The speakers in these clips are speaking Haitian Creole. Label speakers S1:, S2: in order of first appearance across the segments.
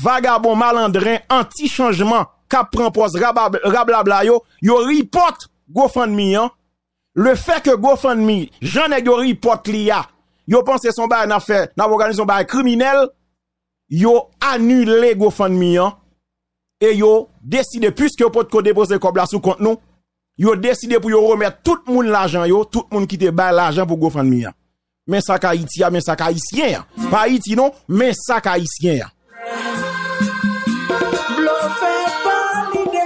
S1: Vagabon, malandrin, anti-changeman, kap rampos, rabla bla yo, yo ripot gofan mi an, le fe ke gofan mi, jane yo ripot li ya, yo pense son bay nan fe, nan woganison bay kriminel, yo anule gofan mi an, e yo deside pwis ke pot kode pose kobla sou kont nou, yo deside pou yo remet tout moun l'ajan yo, tout moun ki te bay l'ajan pou gofan mi an. Men sa ka iti ya, men sa ka iti yan, pa iti nou, men sa ka iti yan ya.
S2: Mwen fè palide,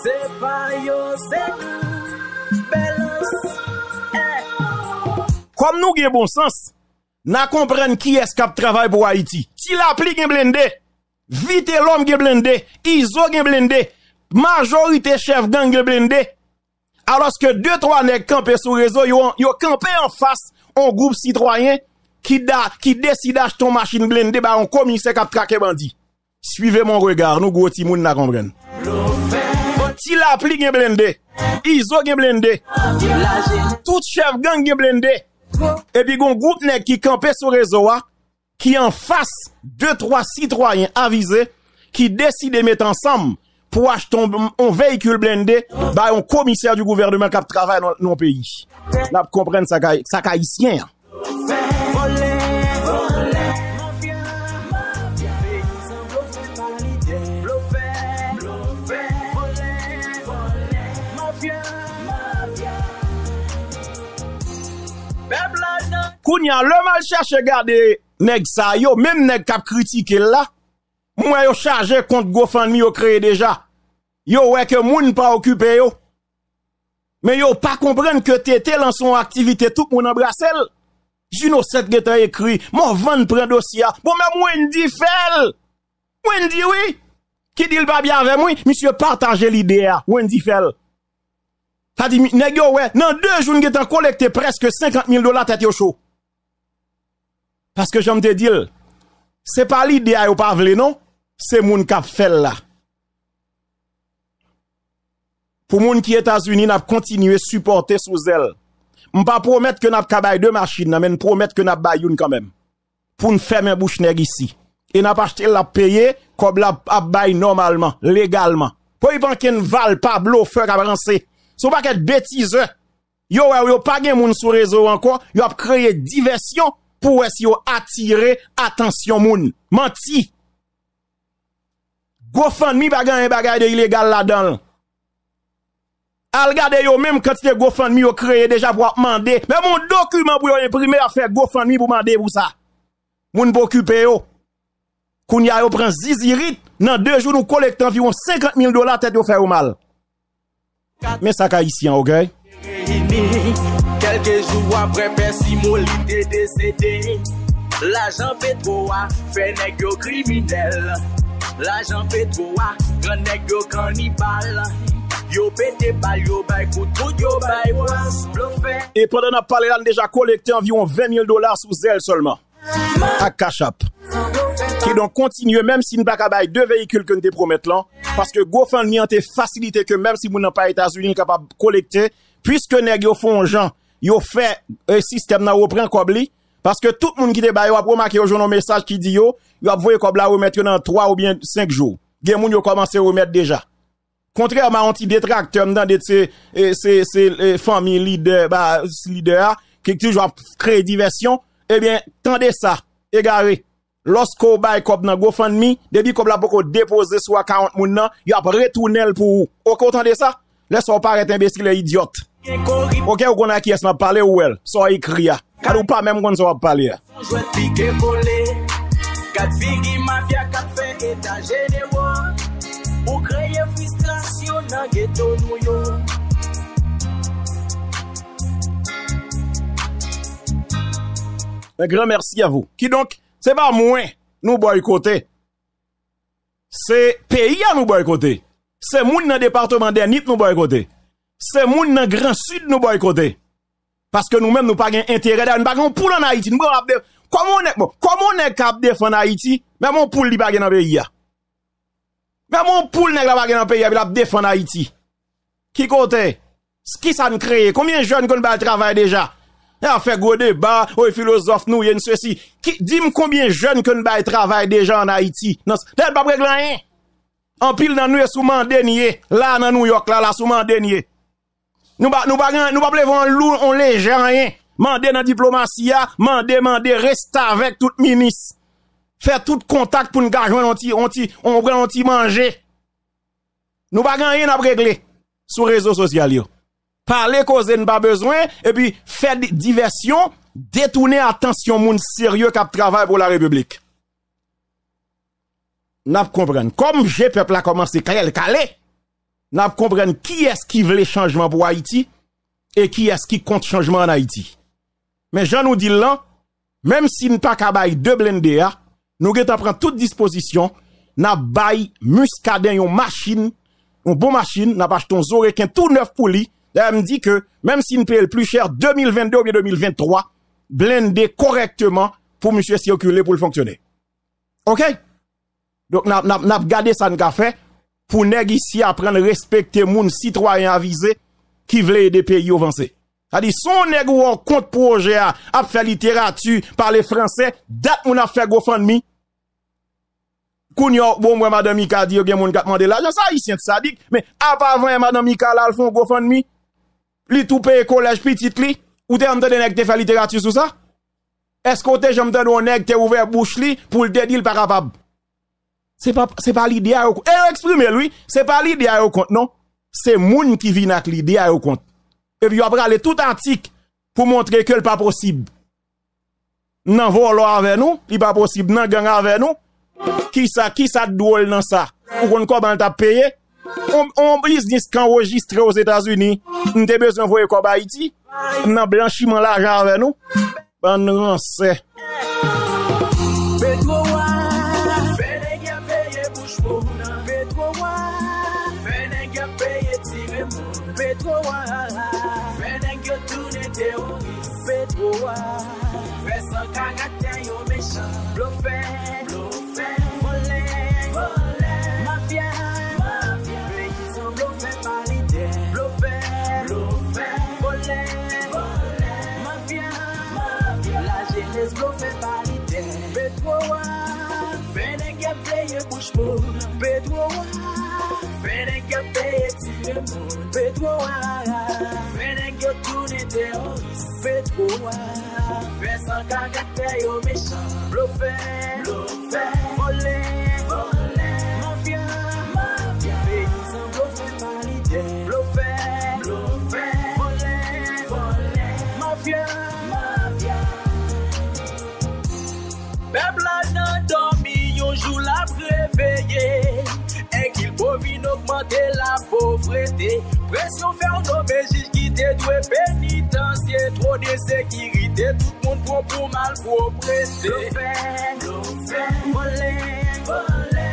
S2: se pa yo sekou, belos, e!
S1: Kom nou gen bon sens, nan kompren ki es kap travay pou Haiti. Ti la pli gen blende, vite lom gen blende, izo gen blende, majorite chef gen gen blende. Aloske 2-3 nek kampe sou rezo, yo kampe an fas an goup sitroyen ki desida ch ton machin blende ba an komise kap trake bandi. Suivez mon regard, nous, gros timounes, vous comprenez.
S2: Petit
S1: Laply est est blindé. Toutes chefs gang sont Et puis, il y a un groupe qui est campé sur le réseau, hein, qui en face de trois citoyens avisés, qui décident de mettre ensemble pour acheter un véhicule blindé dans bah, un commissaire du gouvernement qui travaille dans le pays. Vous comprenez, ça c'est ou ni an lèman chache gade neg sa yo, mèm neg kap kritike lè, mwen yo chaje kont gofan mi yo kreye deja, yo wè ke moun pa okupe yo, mè yo pa kompren ke tete lanson aktivite tout moun an brasel, jino set geta ekri, mò vèn pren dosya, bon, mè mwen di fel, mwen di wè, ki dil pa bia avè mwen, mwen partanje l'idea, mwen di fel, ta di neg yo wè, nan de joun getan kolekte preske 50.000 dola tate yo chou, Paske jom te dil, se pa li de a yo pa vle non, se moun kap fel la. Po moun ki Etasuni nap kontinue suporte sou zel. Mpa promet ke nap kabay de machin nan, men promet ke nap bay yon kanmem. Poun fèmè bouchnèk isi. E nap achte la peye, kob la ap bay normalman, legalman. Po yon panke yon val, pablo, fèk, abranse. Sou pa ket betize. Yo wè wè, yo pagè moun sou rezo ankon, yo ap kreye diversyon. pour essayer attirer attention moun. Menti. GoFundMe bagay un bagay de illégal là-dedans. Al gade yo même quand de mi yo kreye déjà pour demander. Mais mon document pour imprimer fait faire mi pour mande pour ça. Moun pou occuper yo. Koun ya yo prend zizirit. nan deux jours nous collectons environ 50 000 dollars tête yo faire ou mal. Mais ça ka ici, ok? Quelques
S2: jours après, pesi moli te desede L'agent Petroa fait neg yo criminel. yo Petroa gran tout yo kanibal
S1: Et pendant qu'on parle, on a déjà collecté environ 20 000 dollars sous elle seulement. À up. Qui donc continue, même si nous avons deux véhicules que nous promettons là. Parce que GoFundMe a facilité que même si vous n'avons pas États-Unis capable de collecter, puisque nous avons fait un genre yo fè e sistem nan wopren kob li, paske tout moun ki te baye wap wou makye yo jounon mesaj ki di yo, wap voye kob la wou mette yo nan 3 ou bien 5 jou, gen moun yo komanse wou mette deja. Kontrèrman anti-detract, tem nan dete se e, e, family leader, ki ki touj wap kreye diversyon, ebyen, eh tende sa, e gare, los ko baye kob nan gofan mi, debi kob la pou ko depose swa 40 moun nan, wap re-tounel pou ou, wakou tende sa, leso wap parete embesile idiot, Mwen kon a kyes nan pale ou el So a yi kria Kad ou pa men mwen so a pale ya Mwen gran mersi a vou Ki donk se pa mwen nou boykote Se peyi a nou boykote Se moun nan departement de anit nou boykote c'est moun dans grand sud nous boycotter. Parce que nous-mêmes, nous pas gain intérêt nous pas gain poule en Haïti. Nous comment on est, bon, comment on est cap défendre Haïti, mais on poule li pas gain dans pays mais on poule nèg la pas gain dans pays, la défendre Haïti. Qui côté? Qui ça nous crée? Combien de jeunes qu'on le travail déjà? On fait gros débat, oui, oh, philosophe, nous, yen ceci. Qui, dis-moi combien de jeunes qu'on le travail déjà en Haïti? Non, pas rien. En pile dans nous, souvent mandé, là, dans New York, là, là, sous mandé, nous pas nous pas nous pas pleuvoir lourd on léger rien. Mandez dans diplomatie, mandez mandez reste avec tout ministre. Faire tout contact pour nous gagner on ti on on prend manger. Nous pas rien à régler sur réseaux sociaux Parler causer n'a pas besoin et puis faire diversion, détourner attention monde sérieux qui travaille pour la République. N'a comprendre. Comme j'ai peuple a commencé calé calé n'a comprendre qui est-ce qui veut le changement pour Haïti et qui est-ce qui compte changement en Haïti. Mais je nous dis là, même si nous pas capable de blindés, nous avons pris toute disposition, n'a bail muscadé une machine, une bonne machine, n'a pas acheté un zorequin tout neuf pour lui. Il me dit que même si nous paye le plus cher 2022 ou 2023, blindé correctement pour monsieur circuler pour le fonctionner. OK? Donc n'a n'a gardé ça nous fait pou neg isi apren respecte moun sitroyen avize ki vle e de peyi yo vansi. Sa di, son neg ou an kont proje a ap fe literatu par le franse, dat moun ap fe gofan mi, koun yo bon mwen mada mi ka di yo gen moun katman de la, jan sa yi sient sa dik, men ap avan mada mi ka la al fon gofan mi, li toupe e kolaj pitit li, ou te amdade neg te fe literatu sou sa? Esko te jomdade ou neg te ouver bouch li pou lde di l para bab? Se pa li diya yo kont. E yon eksprime lwi, se pa li diya yo kont, non? Se moun ki vi nak li diya yo kont. E pi yo apre ale tout antik pou montre ke l pa posib. Nan volo ave nou, li pa posib nan gen ave nou, ki sa, ki sa d'wol nan sa? Ou kon kon ban l ta peye? On bris ni skan registre ou z'Etats-Unis, n te bezon voye kon ba iti, nan blanchiman la gen ave nou, ban nan se.
S2: Pè drouwa, fènen kya pèye ti le moun, pè drouwa, fènen kyo kouni te oris, pè drouwa, fè san ka kate yo mecham, blou fè, blou fè. Pres yon fer dobe, jis ki te dwe penitansye Tro de sekirite, tout moun pou mou mal pou oprese Lo fè, lo fè, volè, volè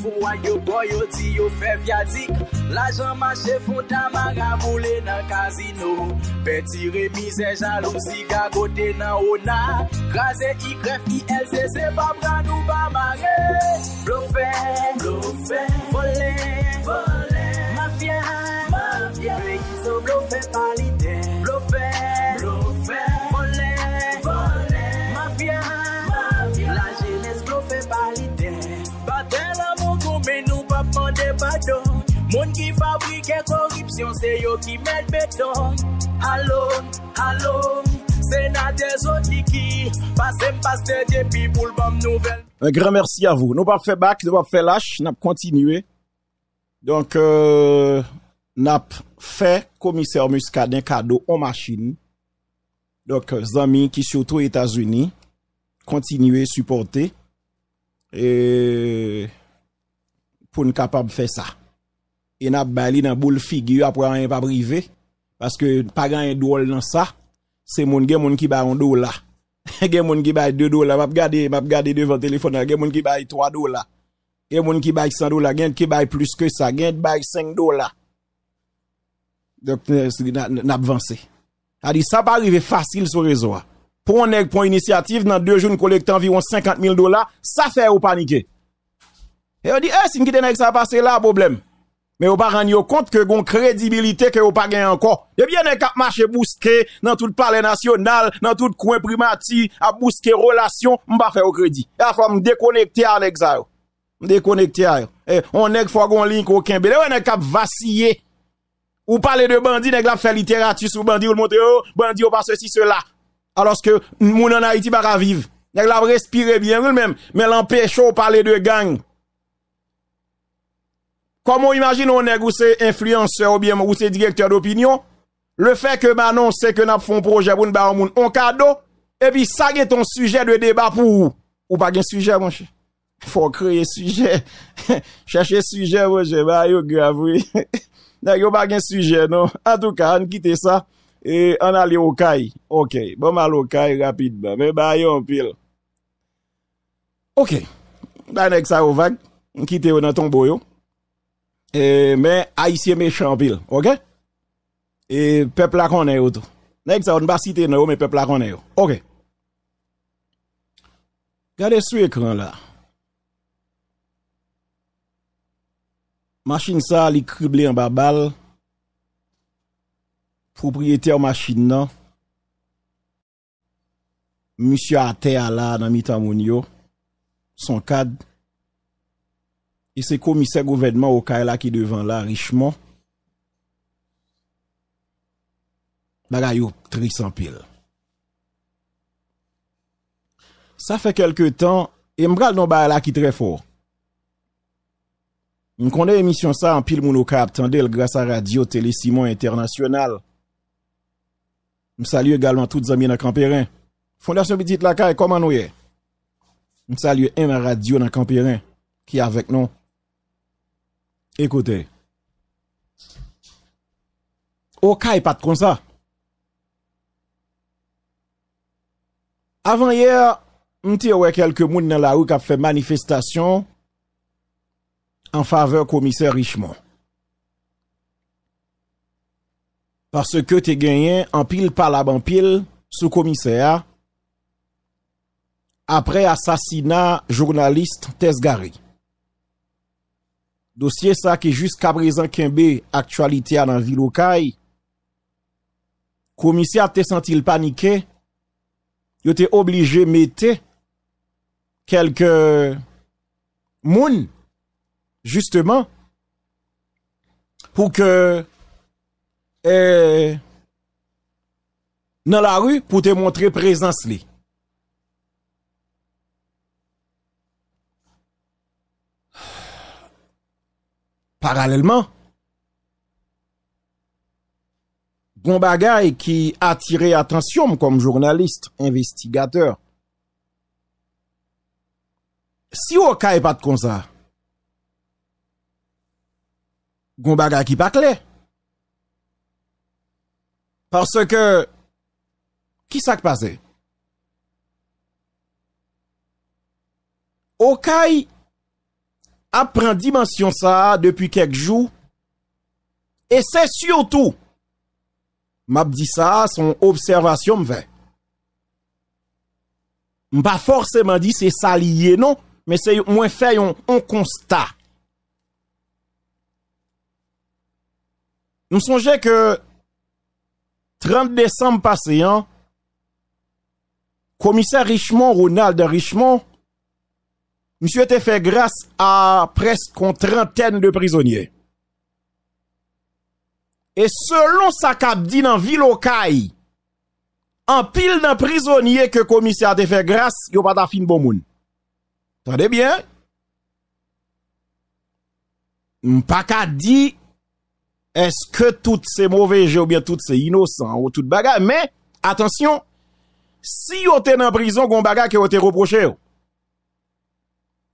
S2: Fwa yo boy yo ti yo fe viadik Lajan manche fwotan maga Moule nan kazino Peti remise jalo Sigago de nan ona Krasen i kref i elze Se babran nou ba mare Blofe, blofe Vole, vole Mafia, mafia So blofe pali korupsyon se yo ki met beton Alon, alon, se na de zoti ki Pasem pas de jepi pou l'bom nouvel
S1: Un gran mersi a vous, nou pa fe bak, nou pa fe lache, nap kontinue Donk euh, nap fe komiser muskaden kado an masin Donk zami ki soto Etasuni Kontinue supporte E... pou n kapab faire sa et n'a bali dans boule figure après rien pas privé parce que pas gagne drôle dans ça c'est mon gars mon qui ba un dollar gars mon qui bay 2 dollars m'a regarder m'a regarder devant téléphone gars mon qui bay 3 dollars gars mon qui bay 100 dollars gars qui bay plus que ça qui bay 5 dollars donc euh, n'a avancé a dit ça pas arrivé facile sur réseau hein. pour nèg pour initiative dans deux jours collecte environ 50 000 dollars ça fait ou paniquer et on dit eh si qui nèg ça passer là problème mais on pas rendu compte que gon crédibilité que on pas gagné encore. Eh bien, un cap marché bousqué dans tout le palais national, dans tout le coin primati, à bousquer relation, m'pa faire au crédit. Il faut me déconnecter avec ça. Déconnecter à. Et on est fois gon link aucun. Mais on un cap vaciller. Ou parler de bandit, nèg la faire littérature sur bandit, ou le montrer, oh, bandit, ou pas ceci, cela. Alors que, moun en Haïti, pas vivre. Nèg la bien, lui-même, mais l'empêche, parler de gang. komon imagine ou neg ou se influenceur ou bien ou se direktor d'opinyon, le fek ke manon seke nap fon projeboun ba an moun an kado, epi sage ton suje de debat pou ou. Ou bagen suje moun che. Fon kreye suje. Cheche suje moun che, ba yo grav ou. Nag yo bagen suje nou. An tou ka, an kite sa, e an ale o kay. Ok, bon mal o kay rapid ba, men ba yo an pil. Ok, ban neg sa yo vagn, an kite yo nan ton boyo. E, men a isye me chanpil, ok? E peplakon e yo tou. Nèk sa yon basite nou, men peplakon e yo. Ok. Gade sou ekran la. Machin sa li krible yon babal. Propriete yon machin nan. Misyon ate ala nan mitamoun yo. Son kad. Misyon. E se komise gouvedman ou ka e laki devan la richman, bagay ou tri san pil. Sa fe kelke tan, e mbral non ba e laki tre fo. M konde emisyon sa an pil moun ou ka ap tendel grasa radio Tele Simon Internasyonal. M salye egalman tout zami nan Kampere. Fondasyon bitit la ka e koman nouye. M salye en a radio nan Kampere ki avek non Ekote, ou ka e pat kon sa? Avan ye, mte we kelke moun nan la ou kap fe manifestasyon an fave komiser Richemont. Parse ke te genyen an pil palab an pil sou komiser apre asasina jounalist Tesgari. Dosye sa ki jiska prezan kembe aktualite anan vilokay, komisyat te santil panike, yo te oblige mete kelke moun justeman pou ke eh, nan la ru pou te montre prezans li. Paralèlman, bon Goumbaga e ki atire atensyon konm jounalist, investigatèr, si ou kay e pat kon sa, Goumbaga bon ki pat lè, parce ke, ki sak pase? Ou kay e Apprend dimension ça depuis quelques jours et c'est surtout, m'a dit ça son observation mve. Mpa forcément dit c'est ça lié, non, Mais c'est moins fait un, un constat. Nous songeait que 30 décembre passé, hein, commissaire Richemont, Ronald Richemont, msye te fe grase a pres kon trenten de prizonye. E selon sa kap di nan vilokay, an pil nan prizonye ke komise a te fe grase, yo pata fin bon moun. Tade bien? M pa kap di, eske tout se moveje ou bien tout se inosan ou tout bagay, men, atensyon, si yo te nan prizon kon bagay ki yo te reproche yo,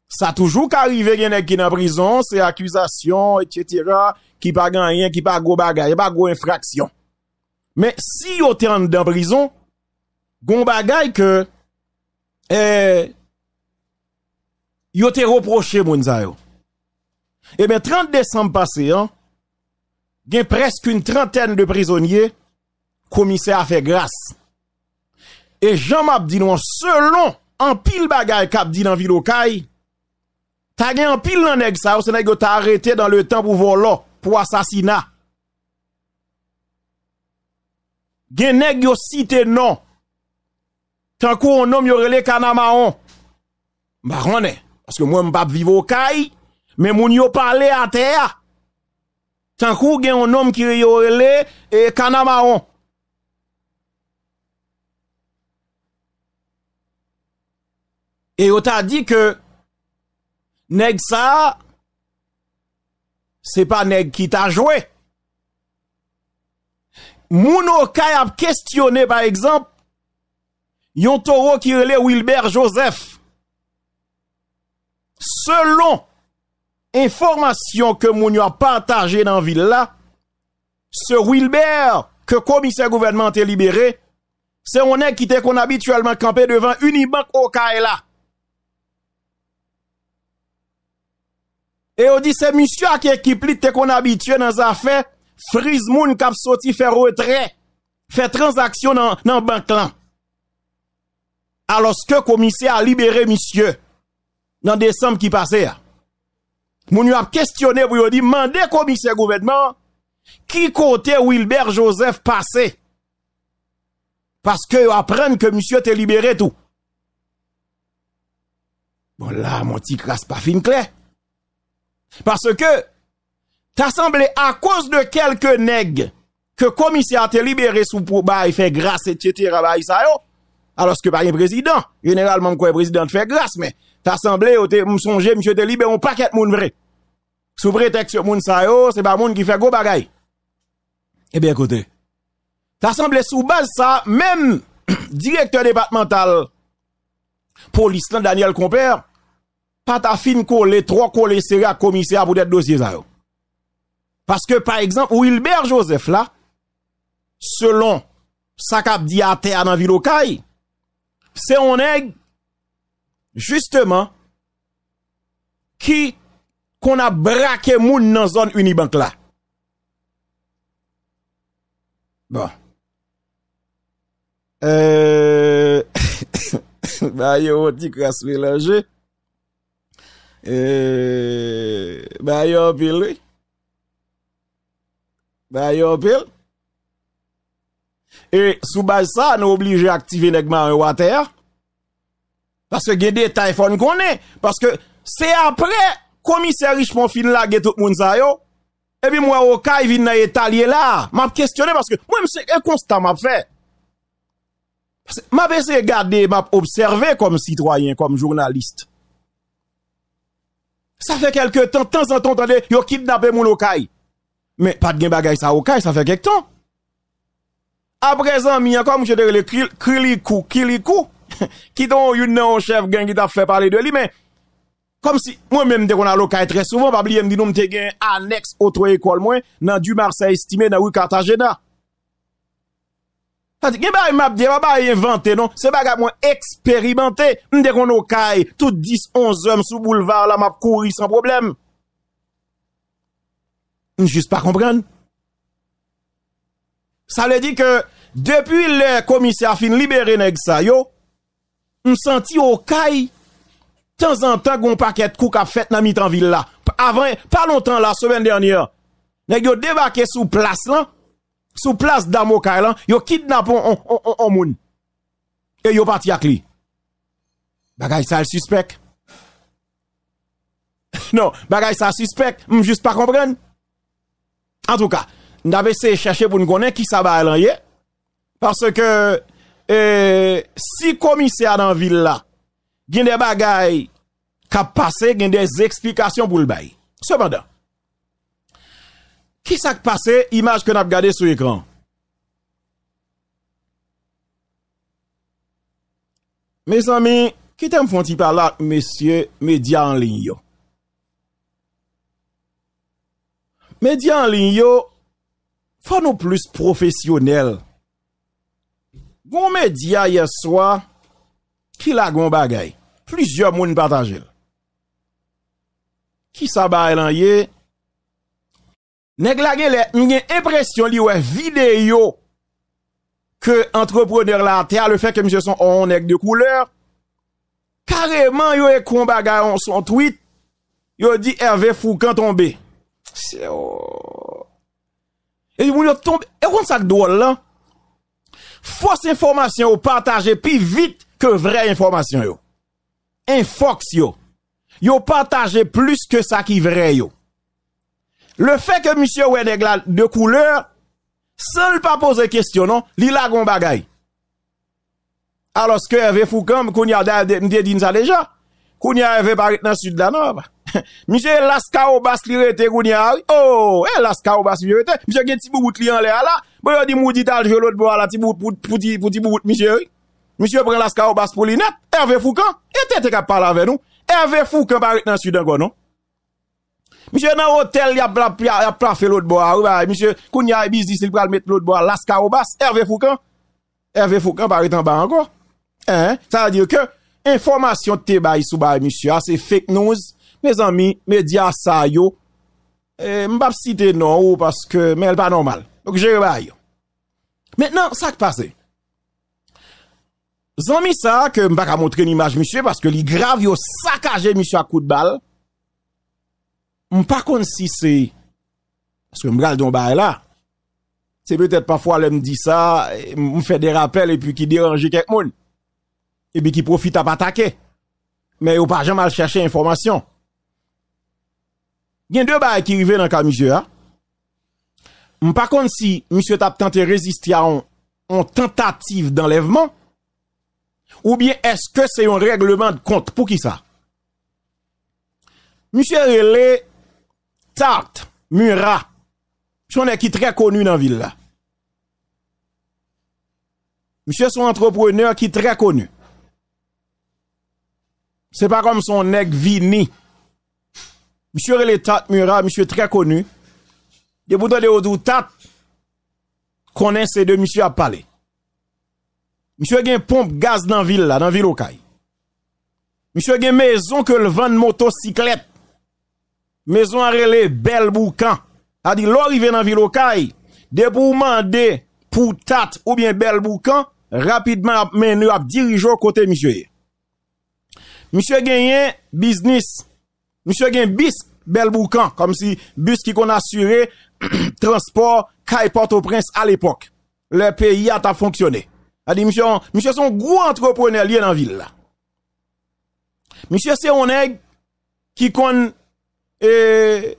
S1: Ça toujours arrivé qu'il y en a qui dans prison, c'est accusation, etc., qui pas rien, qui pas gros n'a pas gros infraction. Mais si yon t'es en dans prison, gon bagay que, eh, yo te reproché mon Zayo. Eh bien, 30 décembre passé, hein, gen presque une trentaine de prisonniers commissaire à faire grâce. Et Jean m'a dit non, selon en pile bagay a dit dans ville Ta gen an pil nan neg sa ou se neg yo ta arete dan le tan pou volo, pou asasina. Gen neg yo site nan. Tan kou an nom yorele kanamaon. Ba rone, aske mwen mbap vivo kayi, men moun yo pale a teya. Tan kou gen an nom kire yorele e kanamaon. E yo ta di ke Neg sa, se pa neg ki ta jwe. Moun okay ap kestyone, pa ekzamp, yon toro ki rele Wilber Joseph. Selon informasyon ke moun yo ap pataje nan villa, se Wilber, ke komisyen gouvennman te libere, se yon neg ki te kon abituellement kampe devan unibank okay la. Se yon neg ki te kon abituellement kampe devan unibank okay la. E yo di se misye ak ekip li te kon abitye nan zafen, friz moun kap soti fe rotre, fe transaksyon nan bank lan. A loske komise a libere misye, nan december ki pase ya. Moun yo ap kestyone, yo di mande komise gouvedman, ki kote Wilber Joseph pase. Paske yo apren ke misye te libere tou. Bon la, moun ti kras pa fin kley. Parce que, t'as semblé à cause de quelques nègres que commissaire te libéré sous poubaï fait grâce, etc., ça bah, oh. Alors que par un président, généralement, un président fait grâce, mais t'as semblé, me oh, songé, monsieur te libéré un paquet de moun vrai. Sous prétexte, moun ça oh, c'est pas monde qui fait gros bagay. Eh bien, écoutez. T'as semblé sous base ça, même directeur départemental, police, Daniel Comper, pat a fin ko le tro ko le seri a komise a boudet dosye za yo. Paske, pa ekzamp, Wilber Joseph la, selon sa kap di a te a nan vilokay, se on eg, justeman, ki kon a brake moun nan zon unibank la. Bon. Eeeh... Ba yo woti kwa se me lanje. Eee, eh, ba yon pil li? Ba yon pil? E, soubaz sa, an oubli je aktive negman an water. Paske gede tayfon konen. Paske se apre, komiser Richemont fin la geto moun zayo. Ebi mwa waka yi vin na yi talye la. Ma ap kestyone paske, mwen mse e konstan ma ap fe. Ma ap ese gade, ma ap observe kom sitroyen, kom jurnaliste. Ça fait quelque temps, temps en temps, attendez, yo kidnappé mon lokay. Mais pas de gain bagay ça au ça fait quelque temps. À présent, mi encore monsieur de le kilikou, kilikou, qui est un chef gang qui t'a fait parler de lui, mais comme si moi-même dès qu'on a lokay très souvent, pas oublier me dit nous te un annexe autre école moi, dans du Marseille estimé dans rue Cartagena. Sa di gen ba yon map di, ba ba yon vante non, se ba ga mwen eksperimente, mwen de kon nou kay, tout 10-11 om sou boulevar la map kouri san problem. Mwen jist pa kompren. Sa le di ke, depi le komise a fin libere neg sa yo, mwen senti yo kay, tan zan tan goun paket kou ka fet nan mitan villa. Avan, pa lontan la, semen dennyan, neg yo debake sou plas lan, sous place d'amour, là, yo kidnappé un on on, on moun. Et yo parti avec lui. Bagay ça le suspect. non, bagay ça suspect, m juste pas comprendre. En tout cas, nous avons essayé chercher pour nous connaître qui ça va aller. Parce que euh, si commissaire dans la ville là, il y a des bagailles qui passent, il y a des explications pour le bail. Cependant, Ki sak pase imaj ke nap gade sou ekran? Me san mi, ki tem fwanti pala, mesye, media anlin yo. Media anlin yo, fwano plus profesyonel. Vwon media ye swa, ki lag moun bagay. Plisye moun patajel. Ki sabay lan ye, ki sabay lan ye, Nèk la gen lè, mwen gen impresyon li wè videyo ke antreprenèr lantè a le fèk ke mwen se son onèk de kouleur, kareman yo e kon bagay an son tweet, yo di erve fou kan tombe. E mwen yo tombe, e wè kon sa k do lè? Fos informasyon yo partaje pi vit ke vre informasyon yo. En foks yo. Yo partaje plus ke sa ki vre yo. Le fe ke misye wè nè glal de kouleur, sol pa pose kestyon, non? Li lagon bagay. Alo, skè Hervé Foukhan, m koun ya dè, m dè din sa dejan, koun ya Hervé parit nan sud la no, ba. Misye, laska ou bas li rete koun ya ari, o, oh! e, eh, laska ou bas li rete, misye gen tibou gout li an lè ala, bè yo di moudi tal jè lòt bo ala, tibou gout, pouti, pouti, pouti, pouti, pouti, misye ri. Misye pren laska ou bas pou li net, Hervé Foukhan, e, tè tè kap par la ve nou, Hervé Mishè nan hotel, ya pra fe lout bo a ou bay. Mishè, koun ya e bizis, il pral met lout bo a las ka ou bas. Hervé Foucan. Hervé Foucan, pari tan ba anko. Sa va dir ke, informasyon te bay sou bay, mishè. Se fake news, me eh, non, zami, media sa yo. M bap site nan ou, paske, men el pa normal. Ok, jere bay yo. Mètenan, sa ke pase. Zami sa, ke m baka montre n'imaj mishè, paske li grav yo sakaje mishè a kout bal. M pa kon si se, se m bral don bay la, se betet pafwa lèm di sa, m fè de rappel, epi ki diranje kek moun, epi ki profita pa takè, mè yo pa jèm al chèche informasyon. Gen dè bay ki rive nan ka misye a, m pa kon si, m sè tap tante rezist ya an an tentative d'enlèvman, ou bien eske se yon règleman de kont pou ki sa. M sè relè Tart, Murat. son est qui très connu dans la ville là. Monsieur son entrepreneur qui très connu. C'est pas comme son nèg Vini. Monsieur le Tat Murat, monsieur très connu. Des boutons de Odou Tat connaît ces deux monsieur à parler. Monsieur a pompe gaz dans la ville là, dans ville au Monsieur a une maison que le vend motocyclette. Me son arrele Belboukan. Adi lor ive nan vilokay, debou mande pou tat ou bien Belboukan, rapidman ap men nou ap dirijo kote mishoye. Mishoye genyen bisnis. Mishoye genyen bis Belboukan, kom si bis ki kon asyre, transport, kay porto prins al epok. Le peyi at ap fonksyone. Adi mishoye son gwo antropone liye nan vil la. Mishoye se oneg ki kon... E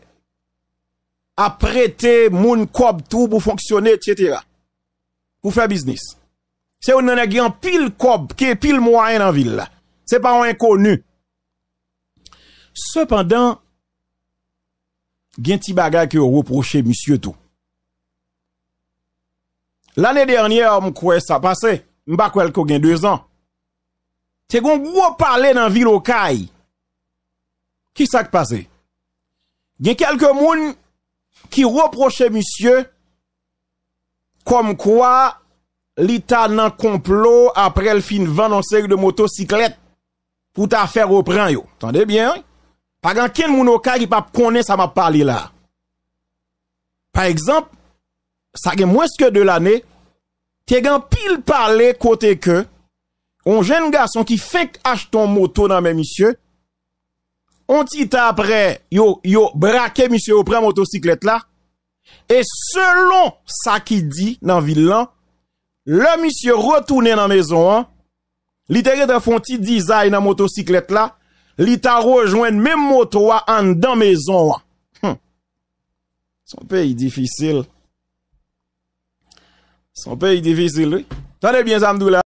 S1: aprete moun kob tou pou fonksyonet, etc. pou fè biznis. Se ou nanè gyan pil kob, ke pil mouayen nan vil la. Se pa ou an konu. Sependan, gyan ti bagay ki ou woproche moussie tou. L'anè dernyè, mkwe sa pase, mbakwel ko gyan 2 an. Se gong woparle nan vil okay, ki sa k'pase? Il y a quelques personnes qui reprochaient monsieur comme quoi l'État n'a complot après le fin vendre une série de motocyclettes pour faire reprendre. Attendez bien. Pas grand quel moun au qui pas connaît ça m'a parlé là. Par exemple, ça a moins que de l'année, t'es grand pile parlé côté que un jeune garçon qui fait acheter ton moto dans mes Monsieur. onti ta apre yo brake misye ou pre motosiklet la, e selon sa ki di nan vilan, le misye rotounen nan mezon an, li te gete fon ti dizay nan motosiklet la, li ta rojwen men motowa an dan mezon an. Son peyi difisil. Son peyi difisil. Tane bien zanmdou la.